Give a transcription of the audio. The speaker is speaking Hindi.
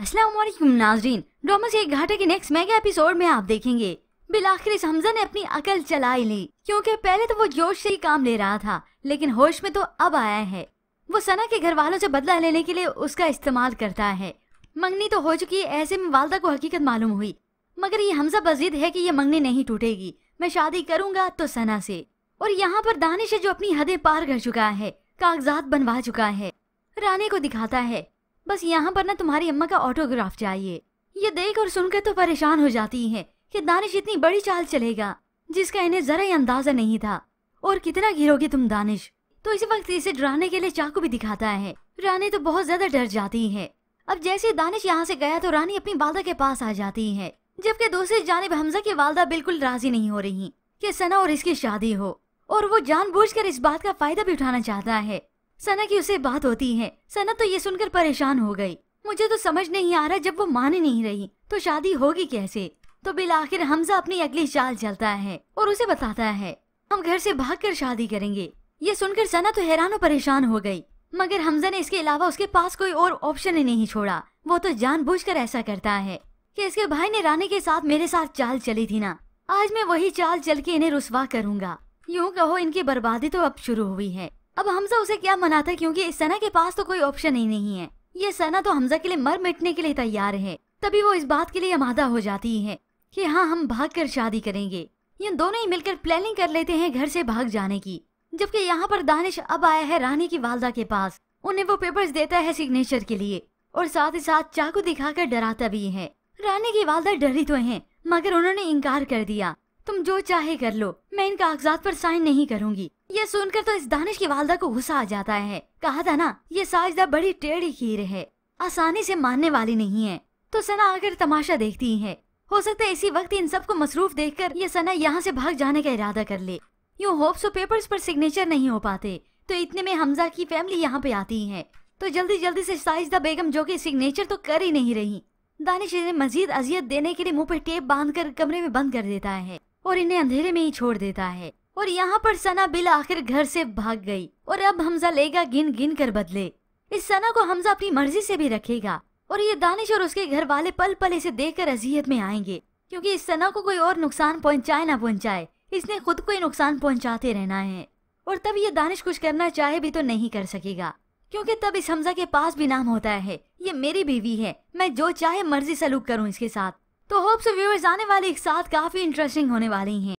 असलम नाजरीन डोमस के घाटे के नेक्स्ट मेगा एपिसोड में आप देखेंगे बिलाखिर इस हमजा ने अपनी अकल चलाई ली क्योंकि पहले तो वो जोश से ही काम ले रहा था लेकिन होश में तो अब आया है वो सना के घर वालों से बदला लेने के लिए उसका इस्तेमाल करता है मंगनी तो हो चुकी है ऐसे में वालदा को हकीकत मालूम हुई मगर ये हमजा बजीद है की ये मंगनी नहीं टूटेगी मैं शादी करूंगा तो सना से और यहाँ पर दानिश है जो अपनी हदें पार कर चुका है कागजात बनवा चुका है रानी को दिखाता है बस यहाँ पर ना तुम्हारी अम्मा का ऑटोग्राफ चाहिए ये देख और सुनकर तो परेशान हो जाती है कि दानिश इतनी बड़ी चाल चलेगा जिसका इन्हें जरा ही अंदाजा नहीं था और कितना घिरोगे तुम दानिश तो इसी वक्त इसे डराने के लिए चाकू भी दिखाता है रानी तो बहुत ज्यादा डर जाती है अब जैसे दानिश यहाँ से गया तो रानी अपनी वालदा के पास आ जाती है जबकि दूसरी जानब हमजा की वालदा बिल्कुल राजी नहीं हो रही कि सना और इसकी शादी हो और वो जानबूझकर इस बात का फायदा भी उठाना चाहता है सना की उसे बात होती है सना तो ये सुनकर परेशान हो गई मुझे तो समझ नहीं आ रहा जब वो मान ही नहीं रही तो शादी होगी कैसे तो बिल आखिर हमजा अपनी अगली चाल चलता है और उसे बताता है हम घर से भागकर शादी करेंगे ये सुनकर सना तो हैरान और परेशान हो गई मगर हमजा ने इसके अलावा उसके पास कोई और ऑप्शन ही नहीं छोड़ा वो तो जानबूझकर ऐसा करता है कि इसके भाई ने रानी के साथ मेरे साथ चाल चली थी ना आज मैं वही चाल चल के इन्हें रुसवा करूंगा यूँ कहो इनकी बर्बादी तो अब शुरू हुई है अब हमजा उसे क्या मनाता क्योंकि सना के पास तो कोई ऑप्शन ही नहीं है ये सना तो हमजा के लिए मर मिटने के लिए तैयार है तभी वो इस बात के लिए आमादा हो जाती है कि हाँ हम भाग कर शादी करेंगे ये दोनों ही मिलकर प्लानिंग कर लेते हैं घर से भाग जाने की जबकि यहाँ पर दानिश अब आया है रानी की वालदा के पास उन्हें वो पेपर्स देता है सिग्नेचर के लिए और साथ ही साथ चाकू दिखाकर डराता भी है रानी की वालदा डरी तो है मगर उन्होंने इनकार कर दिया तुम जो चाहे कर लो मैं इन कागजात पर साइन नहीं करूंगी ये सुनकर तो इस दानिश की वालदा को गुस्सा आ जाता है कहा था ना ये साजदा बड़ी टेढ़ी खीर है आसानी से मानने वाली नहीं है तो सना आकर तमाशा देखती है हो सकता है इसी वक्त इन सबको मसरूफ देख कर ये सना यहाँ से भाग जाने का इरादा कर ले यूँ होप्सो पेपर पर सिग्नेचर नहीं हो पाते तो इतने में हमजा की फैमिली यहाँ पे आती है तो जल्दी जल्दी से साइजदा बेगम जो की सिग्नेचर तो कर ही नहीं रही दानिश इन्हें मजीद अजियत देने के लिए मुंह पर टेप बांधकर कमरे में बंद कर देता है और इन्हें अंधेरे में ही छोड़ देता है और यहाँ पर सना बिल आखिर घर से भाग गई और अब हमजा लेगा गिन गिन कर बदले इस सना को हमजा अपनी मर्जी से भी रखेगा और ये दानिश और उसके घर वाले पल पल इसे देख कर अजियत में आएंगे क्योंकि इस सना को कोई और नुकसान पहुंचाए ना पहुंचाए इसने खुद को ही नुकसान पहुंचाते रहना है और तब ये दानिश कुछ करना चाहे भी तो नहीं कर सकेगा क्योंकि तब इस हमजा के पास भी नाम होता है ये मेरी बीवी है मैं जो चाहे मर्जी सलूक करूँ इसके साथ तो होप्स व्यूअर्स आने वाले एक साथ काफी इंटरेस्टिंग होने वाली है